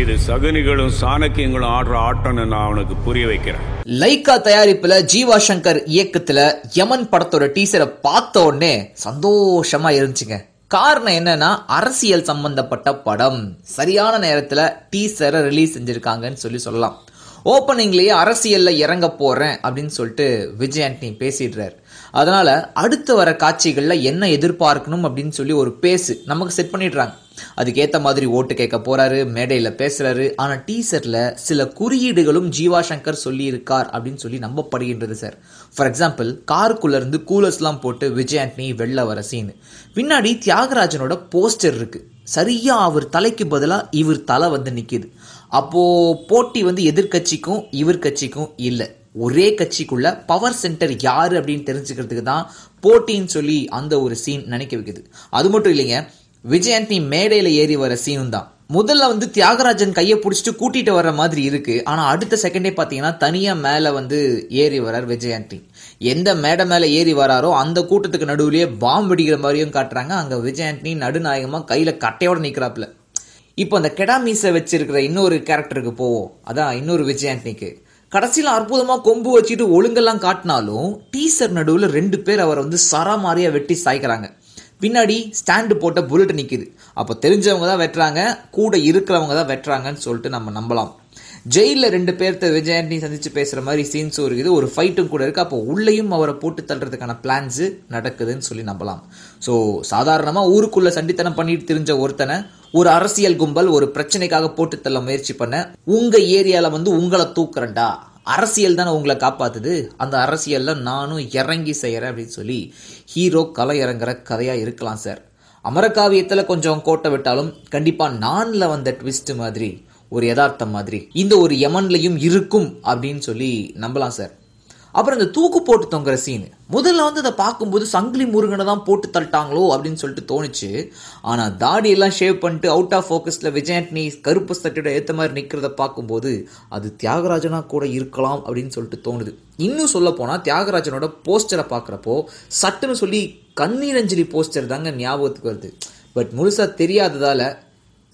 இது சகுனிகளும் சாணக்கியங்களும் ஆடுற ஆட்டம்னு நான் அவனுக்கு புரிய வைக்கிறேன் லைக்கா தயாரிப்புல ஜீவா சங்கர் இயக்கத்துல யமன் படத்தோட டீசரை பார்த்த உடனே சந்தோஷமா இருந்துச்சுங்க காரணம் என்னன்னா அரசியல் சம்பந்தப்பட்ட படம் சரியான நேரத்துல டீசரை ரிலீஸ் செஞ்சிருக்காங்கன்னு சொல்லி சொல்லலாம் ஓப்பனிங்லயே அரசியல்ல இறங்க போறேன் அப்படின்னு சொல்லிட்டு விஜய் ஆண்டனி பேசிடுறாரு அதனால் அடுத்து வர காட்சிகளில் என்ன எதிர்பார்க்கணும் அப்படின்னு சொல்லி ஒரு பேஸு நமக்கு செட் பண்ணிடுறாங்க அதுக்கேற்ற மாதிரி ஓட்டு கேட்க போகிறாரு மேடையில் பேசுகிறாரு ஆனால் டீசரில் சில குறியீடுகளும் ஜீவா சங்கர் சொல்லியிருக்கார் அப்படின்னு சொல்லி நம்பப்படுகின்றது சார் ஃபார் எக்ஸாம்பிள் கூலர்ஸ் கூலர்ஸ்லாம் போட்டு விஜய் ஆண்டனி வெளில வர சீனு பின்னாடி தியாகராஜனோட போஸ்டர் இருக்குது சரியாக அவர் தலைக்கு பதிலாக இவர் தலை வந்து நிற்கிது அப்போ போட்டி வந்து எதிர்கட்சிக்கும் இவர் கட்சிக்கும் இல்லை ஒரே கட்சிக்குள்ள பவர் சென்டர் யார் அப்படின்னு தெரிஞ்சுக்கிறதுக்கு தான் போட்டின்னு சொல்லி அந்த ஒரு சீன் நினைக்க வைக்குது அது மட்டும் இல்லைங்க விஜய் மேடையில மேடையில் ஏறி வர சீனும் தான் முதல்ல வந்து தியாகராஜன் கையை பிடிச்சிட்டு கூட்டிட்டு வர மாதிரி இருக்கு ஆனா அடுத்த செகண்டே பாத்தீங்கன்னா தனியா மேல வந்து ஏறி வரார் விஜயாண்டி எந்த மேடை மேல ஏறி வராரோ அந்த கூட்டத்துக்கு நடுவுலயே பாம்பு வெடிக்கிற மாதிரியும் காட்டுறாங்க அங்க விஜயாண்டி நடுநாயகமா கையில கட்டையோட நிக்கிறாப்ல இப்போ அந்த கெடாமீச வச்சிருக்கிற இன்னொரு கேரக்டருக்கு போவோம் அதான் இன்னொரு விஜயாண்டிக்கு கடைசியில் அற்புதமாக கொம்பு வச்சுட்டு ஒழுங்கெல்லாம் காட்டினாலும் டீசர் நடுவில் ரெண்டு பேர் அவரை வந்து சரா மாதிரியாக வெட்டி சாய்க்கிறாங்க பின்னாடி ஸ்டாண்டு போட்ட புல்லட் நிற்கிது அப்போ தெரிஞ்சவங்க தான் வெட்டுறாங்க கூட இருக்கிறவங்க தான் வெட்டுறாங்கன்னு சொல்லிட்டு நம்ம நம்பலாம் ஜெயிலில் ரெண்டு பேர்த்த விஜய் ஆண்டனி சந்திச்சு பேசுகிற மாதிரி சீன்ஸும் இருக்குது ஒரு ஃபைட்டும் கூட இருக்குது அப்போ உள்ளேயும் அவரை போட்டு தள்ளுறதுக்கான பிளான்ஸு நடக்குதுன்னு சொல்லி நம்பலாம் ஸோ சாதாரணமாக ஊருக்குள்ளே சண்டித்தனம் பண்ணிட்டு தெரிஞ்ச ஒருத்தனை ஒரு அரசியல் கும்பல் ஒரு பிரச்சனைக்காக போட்டு தள்ள முயற்சி பண்ண உங்கள் ஏரியாவில் வந்து உங்களை தூக்குறண்டா அரசியல் தானே உங்களை காப்பாத்துது அந்த அரசியலில் நானும் இறங்கி செய்கிறேன் அப்படின்னு சொல்லி ஹீரோ கலை இறங்குற கதையாக இருக்கலாம் சார் அமரகாவியத்தில் கொஞ்சம் கோட்டை விட்டாலும் கண்டிப்பாக நானில் வந்த ட்விஸ்ட் மாதிரி ஒரு யதார்த்தம் மாதிரி இந்த ஒரு யமன்லையும் இருக்கும் அப்படின்னு சொல்லி நம்பலாம் சார் அப்புறம் இந்த தூக்கு போட்டு தொங்குற சீனு முதல்ல வந்து அதை பார்க்கும்போது சங்கிலி முருகனை தான் போட்டு தள்ளிட்டாங்களோ அப்படின்னு சொல்லிட்டு தோணுச்சு ஆனால் தாடியெல்லாம் ஷேவ் பண்ணிட்டு அவுட் ஆஃப் ஃபோக்கஸில் விஜயாட்னி கருப்பு சட்டையோட ஏற்ற மாதிரி நிற்கிறத பார்க்கும்போது அது தியாகராஜனா கூட இருக்கலாம் அப்படின்னு சொல்லிட்டு தோணுது இன்னும் சொல்ல போனால் தியாகராஜனோட போஸ்டரை பார்க்குறப்போ சட்டுன்னு சொல்லி கண்ணீரஞ்சலி போஸ்டர் தாங்க ஞாபகத்துக்கு வருது பட் முழுசாக தெரியாததால்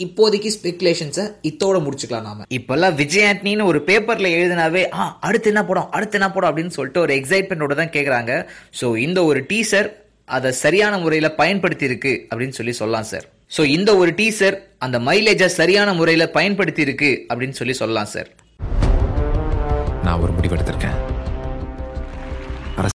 இப்போதைக்கு ஸ்பெகுலேஷன்ஸை இத்தோட முடிச்சுக்கலாம் நாம இப்பெல்லாம் விஜய் ஒரு பேப்பர்ல எழுதினாவே ஆ அடுத்து என்ன படம் அடுத்து என்ன படம் அப்படின்னு சொல்லிட்டு ஒரு எக்ஸைட்மெண்ட்டோட தான் கேட்குறாங்க ஸோ இந்த ஒரு டீசர் அதை சரியான முறையில் பயன்படுத்தி இருக்கு அப்படின்னு சொல்லி சொல்லலாம் சார் ஸோ இந்த ஒரு டீசர் அந்த மைலேஜை சரியான முறையில் பயன்படுத்தி இருக்கு அப்படின்னு சொல்லி சொல்லலாம் சார் நான் ஒரு முடிவெடுத்திருக்கேன்